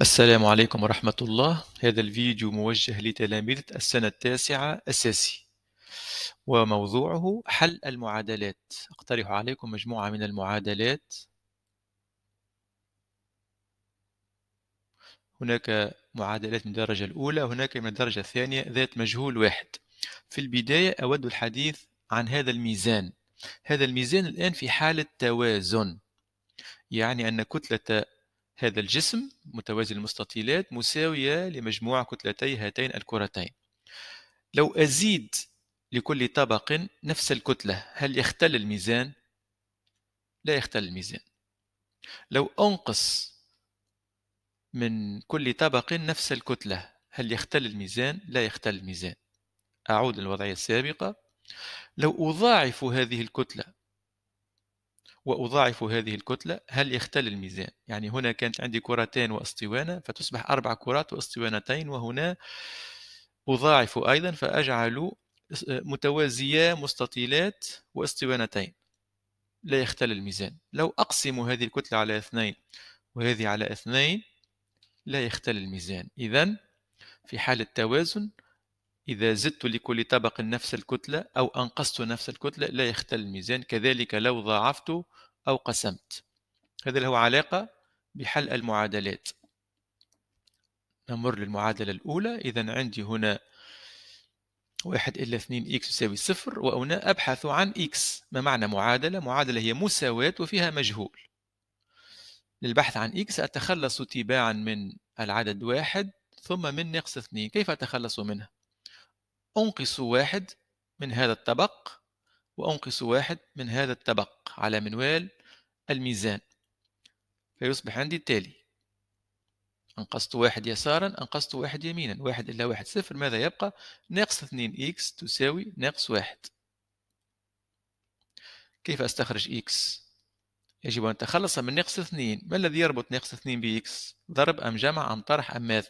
السلام عليكم ورحمة الله هذا الفيديو موجه لتلاميذ السنة التاسعة أساسي وموضوعه حل المعادلات أقترح عليكم مجموعة من المعادلات هناك معادلات من الدرجة الأولى هناك من الدرجة الثانية ذات مجهول واحد في البداية أود الحديث عن هذا الميزان هذا الميزان الآن في حالة توازن يعني أن كتلة هذا الجسم متوازي المستطيلات مساوية لمجموع كتلتي هاتين الكرتين لو أزيد لكل طبق نفس الكتلة هل يختل الميزان؟ لا يختل الميزان لو أنقص من كل طبق نفس الكتلة هل يختل الميزان؟ لا يختل الميزان أعود للوضعية السابقة لو أضاعف هذه الكتلة وأضاعف هذه الكتلة هل يختل الميزان يعني هنا كانت عندي كرتين واسطوانة فتصبح أربع كرات واسطوانتين وهنا أضاعف أيضا فأجعل متوازية مستطيلات واسطوانتين لا يختل الميزان لو أقسم هذه الكتلة على اثنين وهذه على اثنين لا يختل الميزان إذا في حال التوازن إذا زدت لكل طبق نفس الكتلة أو أنقصت نفس الكتلة لا يختل الميزان كذلك لو ضاعفت أو قسمت هذا له علاقة بحل المعادلات نمر للمعادلة الأولى إذا عندي هنا واحد إلا اثنين إكس يساوي صفر وأنا أبحث عن إكس ما معنى معادلة؟ معادلة هي مساواة وفيها مجهول للبحث عن إكس أتخلص تباعا من العدد واحد ثم من ناقص اثنين كيف أتخلص منها؟ أنقص واحد من هذا الطبق وأنقص واحد من هذا الطبق على منوال الميزان فيصبح عندي التالي أنقصت واحد يسارا أنقصت واحد يمينا واحد إلا واحد صفر ماذا يبقى ناقص اثنين إكس تساوي ناقص واحد كيف أستخرج إكس يجب أن أتخلص من ناقص اثنين ما الذي يربط ناقص اثنين بإكس ضرب أم جمع أم طرح أم ماذا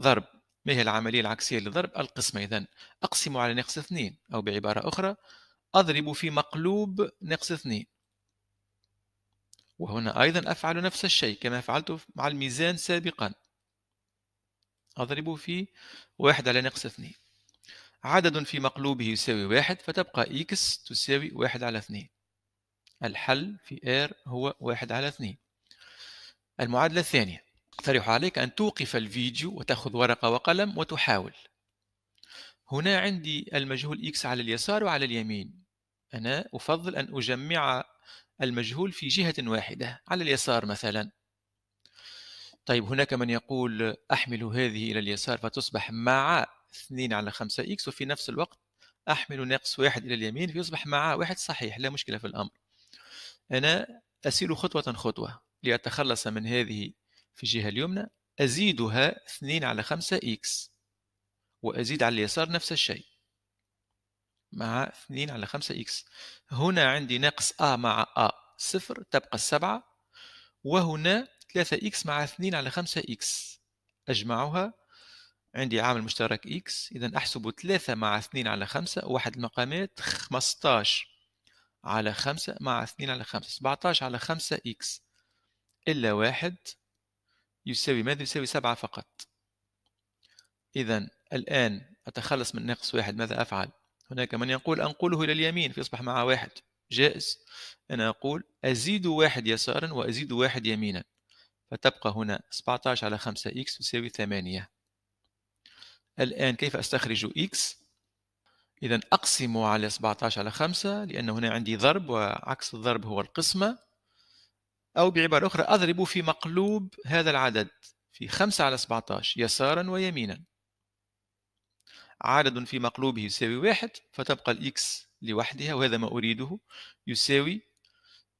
ضرب ما هي العملية العكسية للضرب؟ القسمة إذا أقسم على ناقص اثنين أو بعبارة أخرى أضرب في مقلوب ناقص اثنين وهنا أيضا أفعل نفس الشيء كما فعلت مع الميزان سابقا أضرب في واحد على ناقص اثنين عدد في مقلوبه يساوي واحد فتبقى إكس تساوي واحد على اثنين الحل في r هو واحد على اثنين المعادلة الثانية أقترح عليك أن توقف الفيديو وتأخذ ورقة وقلم وتحاول هنا عندي المجهول x على اليسار وعلى اليمين أنا أفضل أن أجمع المجهول في جهة واحدة على اليسار مثلا طيب هناك من يقول أحمل هذه إلى اليسار فتصبح مع 2 على 5x وفي نفس الوقت أحمل ناقص واحد إلى اليمين فيصبح مع واحد صحيح لا مشكلة في الأمر أنا أسير خطوة خطوة لأتخلص من هذه في الجهة اليمنى أزيدها 2 على 5 x وأزيد على اليسار نفس الشيء مع 2 على 5 x هنا عندي ناقص a مع a صفر تبقى السبعة وهنا 3 x مع 2 على 5 x أجمعها عندي عامل مشترك x إذا أحسب 3 مع 2 على 5 واحد المقامات 15 على 5 مع 2 على 5 17 على 5 x إلا واحد يساوي ماذا يساوي سبعة فقط إذا الآن أتخلص من ناقص واحد ماذا أفعل هناك من يقول أنقله إلى اليمين فيصبح مع واحد جائز أنا أقول أزيد واحد يسارا وأزيد واحد يمينا فتبقى هنا 17 على 5 إكس تساوي 8 الآن كيف أستخرج إكس إذا أقسم على 17 على 5 لأن هنا عندي ضرب وعكس الضرب هو القسمة أو بعبارة أخرى أضرب في مقلوب هذا العدد في 5 على 17 يسارا ويمينا عدد في مقلوبه يساوي واحد فتبقى الإكس لوحدها وهذا ما أريده يساوي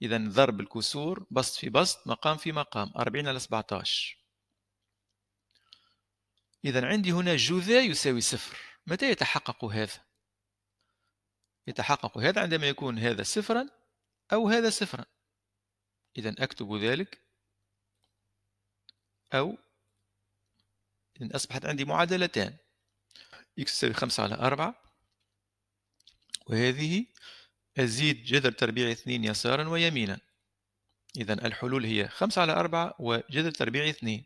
إذا ضرب الكسور بسط في بسط مقام في مقام 40 على 17 إذا عندي هنا جذا يساوي صفر متى يتحقق هذا؟ يتحقق هذا عندما يكون هذا صفرا أو هذا صفرا إذا أكتب ذلك أو إذا أصبحت عندي معادلتان إكس تساوي خمسة على أربعة وهذه أزيد جذر تربيعي اثنين يسارا ويمينا إذا الحلول هي خمسة على أربعة وجذر تربيعي اثنين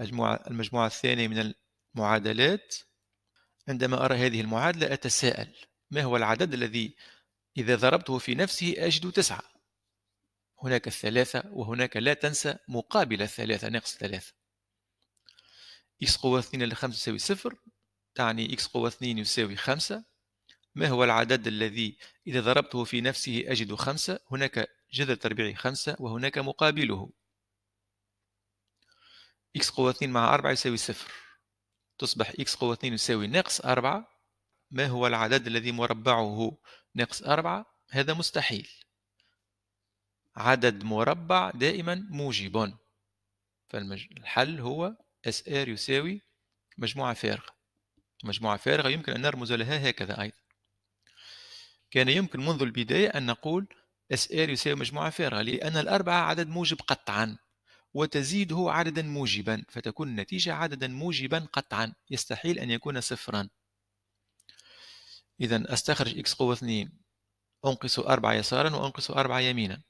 المجموعة, المجموعة الثانية من المعادلات عندما أرى هذه المعادلة أتساءل ما هو العدد الذي إذا ضربته في نفسه أجد تسعة هناك الثلاثة وهناك لا تنسى مقابل الثلاثة ناقص ثلاثة إكس قوة اثنين إلى خمسة يساوي صفر تعني إكس قوة اثنين يساوي خمسة ما هو العدد الذي إذا ضربته في نفسه أجد خمسة هناك جذر تربيعي خمسة وهناك مقابله إكس قوة اثنين مع أربعة يساوي صفر تصبح إكس قوة اثنين يساوي ناقص أربعة ما هو العدد الذي مربعه ناقص أربعة هذا مستحيل عدد مربع دائما موجب فالحل هو SR يساوي مجموعة فارغة مجموعة فارغة يمكن أن نرمز لها هكذا أيضا كان يمكن منذ البداية أن نقول SR يساوي مجموعة فارغة لأن الأربعة عدد موجب قطعا وتزيده عددا موجبا فتكون النتيجة عددا موجبا قطعا يستحيل أن يكون صفرا إذا أستخرج x قوة 2 أنقص 4 يسارا وأنقص 4 يمينا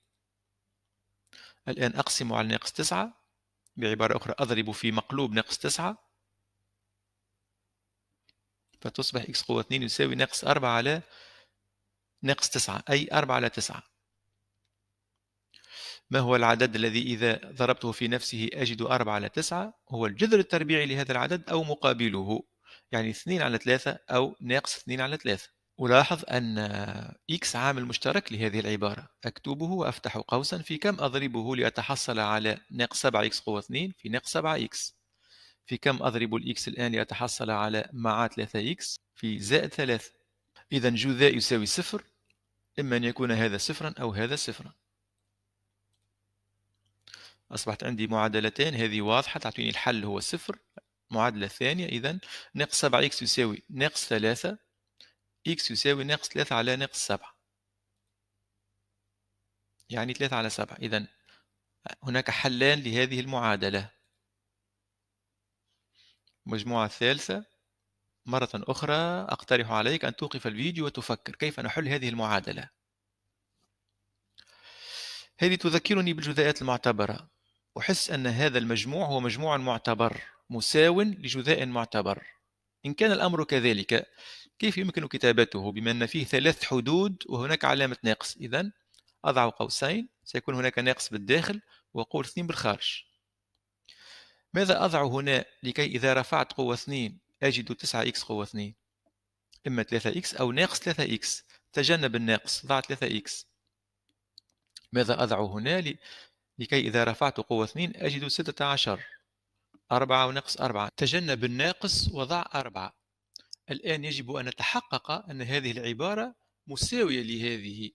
الآن أقسم على ناقص تسعة بعبارة أخرى أضرب في مقلوب ناقص تسعة فتصبح إكس قوة 2 يساوي ناقص 4 على ناقص 9 أي 4 على 9 ما هو العدد الذي إذا ضربته في نفسه أجد 4 على 9 هو الجذر التربيعي لهذا العدد أو مقابله يعني 2 على 3 أو ناقص 2 على 3 ألاحظ أن x عامل مشترك لهذه العبارة أكتبه وأفتح قوسا في كم أضربه لأتحصل على ناقص 7x قوة 2 في ناقص 7x في كم أضرب x الآن لأتحصل على مع 3x في زائد 3 إذا جذاء يساوي صفر إما أن يكون هذا صفرا أو هذا صفرا أصبحت عندي معادلتين هذه واضحة تعطيني الحل هو صفر معادلة ثانية إذا ناقص 7x يساوي ناقص 3 x يساوي ناقص 3 على ناقص 7 يعني 3 على 7 إذا هناك حلان لهذه المعادلة المجموعة الثالثة مرة أخرى أقترح عليك أن توقف الفيديو وتفكر كيف نحل هذه المعادلة هذه تذكرني بالجذائيات المعتبرة أحس أن هذا المجموع هو مجموع معتبر مساو لجذاء معتبر إن كان الأمر كذلك كيف يمكن كتابته بما أن فيه ثلاث حدود وهناك علامة ناقص إذا أضع قوسين سيكون هناك ناقص بالداخل واقول اثنين بالخارج ماذا أضع هنا لكي إذا رفعت قوة اثنين أجد 9 إكس قوة اثنين إما 3 إكس أو ناقص 3 إكس تجنب الناقص ضع 3 إكس ماذا أضع هنا لكي إذا رفعت قوة 2 أجد 16 4 وناقص 4 تجنب الناقص وضع 4 الآن يجب أن نتحقق أن هذه العبارة مساوية لهذه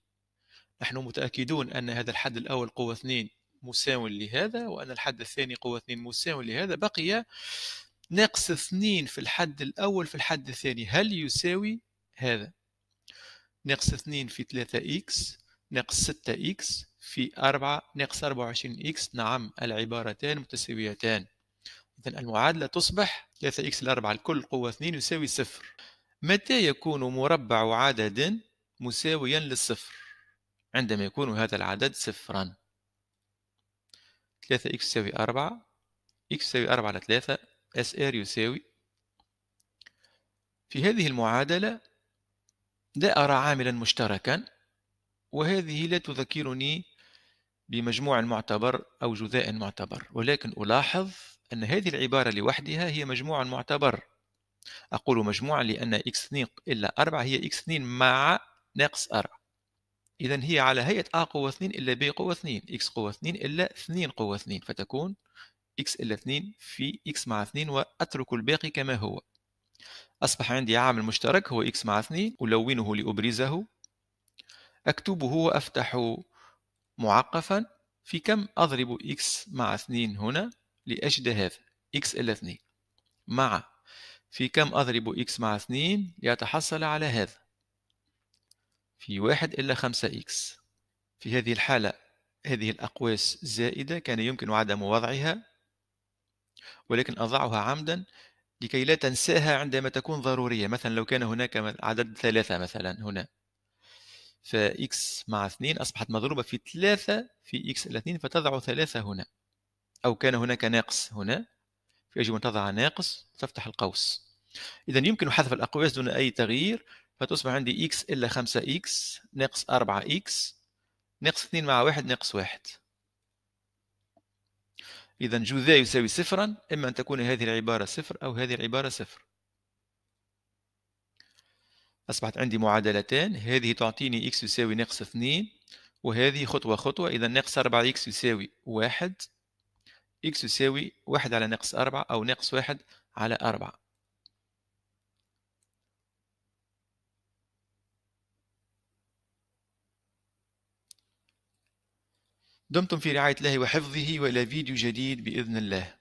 نحن متأكدون أن هذا الحد الأول قوة 2 مساو لهذا وأن الحد الثاني قوة 2 مساو لهذا بقي ناقص 2 في الحد الأول في الحد الثاني هل يساوي هذا ناقص 2 في 3x ناقص 6x في 4 ناقص 24x نعم العبارتان متساويتان إذن المعادلة تصبح 3 إكس الأربعة الكل قوة 2 يساوي صفر متى يكون مربع عدد مساويا للصفر عندما يكون هذا العدد صفرا 3 إكس يساوي 4 إكس يساوي 4 على 3 اس ار يساوي في هذه المعادلة لا أرى عاملا مشتركا وهذه لا تذكرني بمجموع معتبر أو جذاء معتبر ولكن ألاحظ أن هذه العبارة لوحدها هي مجموع معتبر أقول مجموعا لأن x2 إلا 4 هي x2 مع ناقص 4 إذا هي على هيئة A قوة 2 إلا B قوة 2 x قوة 2 إلا 2 قوة 2 فتكون x إلا 2 في x مع 2 وأترك الباقي كما هو أصبح عندي عامل مشترك هو x مع 2 ألونه لأبرزه أكتبه وأفتح معقفا في كم أضرب x مع 2 هنا لأجل هذا x إلى 2 مع في كم أضرب x مع 2 لأتحصل على هذا في 1 إلا 5x في هذه الحالة هذه الأقواس زائدة كان يمكن عدم وضعها ولكن أضعها عمدا لكي لا تنساها عندما تكون ضرورية مثلا لو كان هناك عدد ثلاثة مثلا هنا فإكس مع 2 أصبحت مضروبة في 3 في إكس إلى 2 فتضع 3 هنا أو كان هناك ناقص هنا يجب أن تضع ناقص تفتح القوس إذا يمكن حذف الأقواس دون أي تغيير فتصبح عندي x إلا 5x ناقص 4x ناقص 2 مع 1 ناقص 1 إذا جذا يساوي صفرا إما أن تكون هذه العبارة صفر أو هذه العبارة صفر أصبحت عندي معادلتان هذه تعطيني x يساوي ناقص 2 وهذه خطوة خطوة إذا ناقص 4x يساوي 1 x يساوي واحد على ناقص أربعة أو ناقص واحد على أربعة دمتم في رعاية الله وحفظه وإلى فيديو جديد بإذن الله